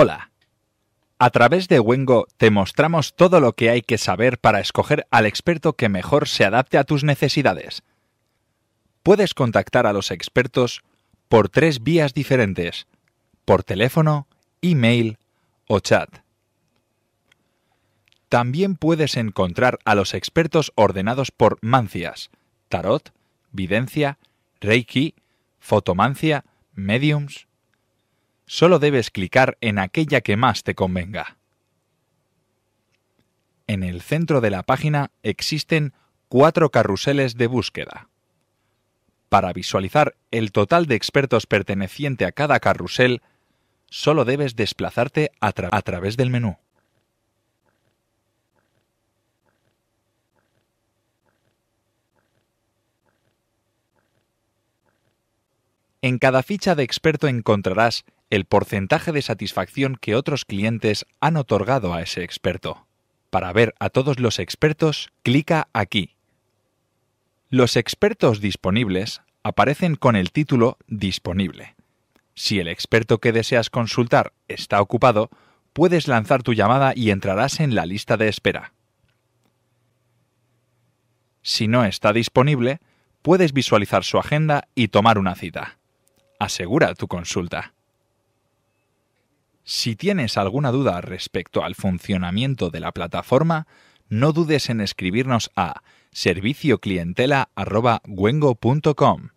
Hola. A través de Wengo te mostramos todo lo que hay que saber para escoger al experto que mejor se adapte a tus necesidades. Puedes contactar a los expertos por tres vías diferentes, por teléfono, email o chat. También puedes encontrar a los expertos ordenados por mancias, tarot, videncia, reiki, fotomancia, mediums, solo debes clicar en aquella que más te convenga. En el centro de la página existen cuatro carruseles de búsqueda. Para visualizar el total de expertos perteneciente a cada carrusel, solo debes desplazarte a, a través del menú. En cada ficha de experto encontrarás el porcentaje de satisfacción que otros clientes han otorgado a ese experto. Para ver a todos los expertos, clica aquí. Los expertos disponibles aparecen con el título Disponible. Si el experto que deseas consultar está ocupado, puedes lanzar tu llamada y entrarás en la lista de espera. Si no está disponible, puedes visualizar su agenda y tomar una cita. Asegura tu consulta. Si tienes alguna duda respecto al funcionamiento de la plataforma, no dudes en escribirnos a servicioclientela.wengo.com.